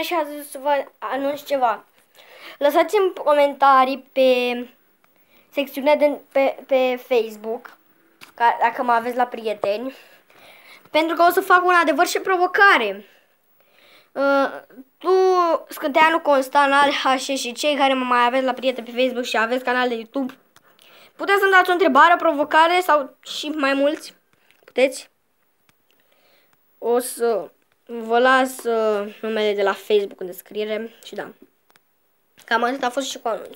care și a zis să vă anunț ceva. Lăsați-mi comentarii pe secțiunea de, pe, pe Facebook, ca, dacă mă aveți la prieteni, pentru că o să fac un adevăr și provocare. Uh, tu, Scânteanu Constan, al HC și cei care mă mai aveți la prieteni pe Facebook și aveți canal de YouTube, puteți să-mi dați o întrebare, o provocare sau și mai mulți? Puteți? O să Vă las uh, numele de la Facebook în descriere și da. Cam atât a fost și cu anunțul.